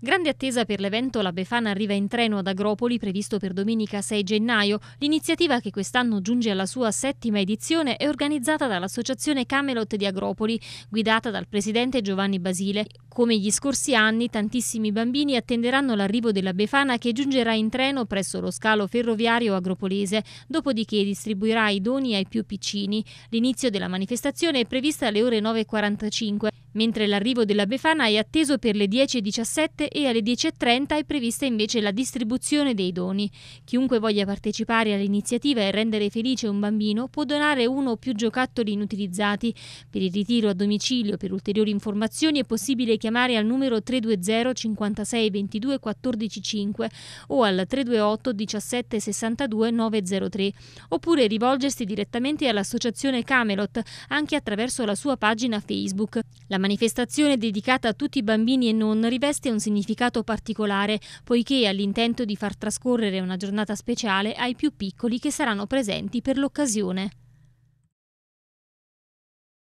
Grande attesa per l'evento La Befana arriva in treno ad Agropoli previsto per domenica 6 gennaio. L'iniziativa che quest'anno giunge alla sua settima edizione è organizzata dall'associazione Camelot di Agropoli, guidata dal presidente Giovanni Basile. Come gli scorsi anni, tantissimi bambini attenderanno l'arrivo della Befana che giungerà in treno presso lo scalo ferroviario agropolese, dopodiché distribuirà i doni ai più piccini. L'inizio della manifestazione è prevista alle ore 9.45 mentre l'arrivo della Befana è atteso per le 10.17 e alle 10.30 è prevista invece la distribuzione dei doni. Chiunque voglia partecipare all'iniziativa e rendere felice un bambino può donare uno o più giocattoli inutilizzati. Per il ritiro a domicilio, per ulteriori informazioni è possibile chiamare al numero 320 56 22 14 5 o al 328 17 62 903 oppure rivolgersi direttamente all'associazione Camelot anche attraverso la sua pagina Facebook. La la manifestazione dedicata a tutti i bambini e non riveste un significato particolare, poiché ha l'intento di far trascorrere una giornata speciale ai più piccoli che saranno presenti per l'occasione.